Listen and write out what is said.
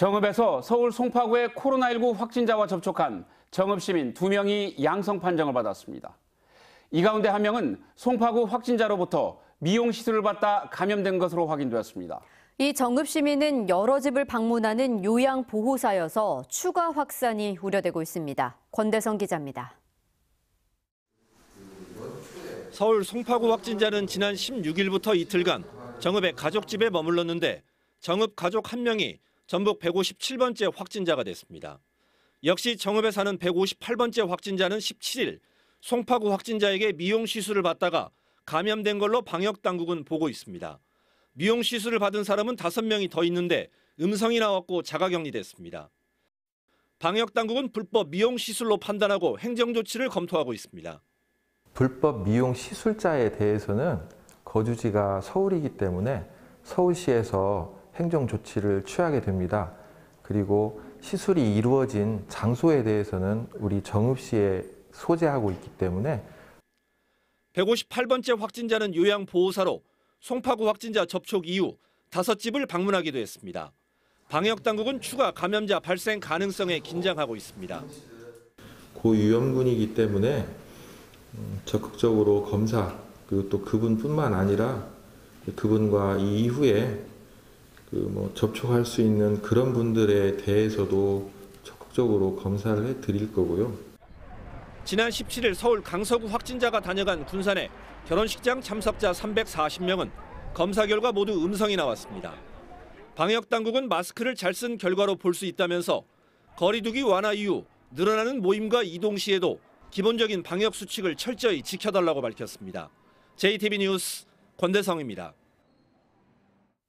정읍에서 서울 송파구에 코로나19 확진자와 접촉한 정읍 시민 2명이 양성 판정을 받았습니다. 이 가운데 한 명은 송파구 확진자로부터 미용 시술을 받다 감염된 것으로 확인되었습니다. 이 정읍 시민은 여러 집을 방문하는 요양 보호사여서 추가 확산이 우려되고 있습니다. 권대성 기자입니다. 서울 송파구 확진자는 지난 16일부터 이틀간 정읍의 가족집에 머물렀는데 정읍 가족 한 명이 전북 157번째 확진자가 됐습니다. 역시 정읍에 사는 158번째 확진자는 17일 송파구 확진자에게 미용 시술을 받다가 감염된 걸로 방역 당국은 보고 있습니다. 미용 시술을 받은 사람은 5명이 더 있는데 음성이 나왔고 자가격리됐습니다. 방역 당국은 불법 미용 시술로 판단하고 행정 조치를 검토하고 있습니다. 불법 미용 시술자에 대해서는 거주지가 서울이기 때문에 서울시에서 행정 조치를 취하게 됩니다. 그리고 시술이 이루어진 장소에 대해서는 우리 정읍시에 소재하고 있기 때문에 158번째 확진자는 요양보호사로 송파구 확진자 접촉 이후 다섯 집을 방문하기도 했습니다. 방역 당국은 추가 감염자 발생 가능성에 긴장하고 있습니다. 고위험군이기 때문에 음, 적극적으로 검사 그리고 또 그분뿐만 아니라 그분과 이후에 그뭐 접촉할 수 있는 그런 분들에 대해서도 적극적으로 검사를 해 드릴 거고요. 지난 17일 서울 강서구 확진자가 다녀간 군산에 결혼식장 참석자 340명은 검사 결과 모두 음성이 나왔습니다. 방역 당국은 마스크를 잘 쓴 결과로 볼 수 있다면서 거리두기 완화 이후 늘어나는 모임과 이동 시에도 기본적인 방역 수칙을 철저히 지켜달라고 밝혔습니다. JTB 뉴스 권대성입니다.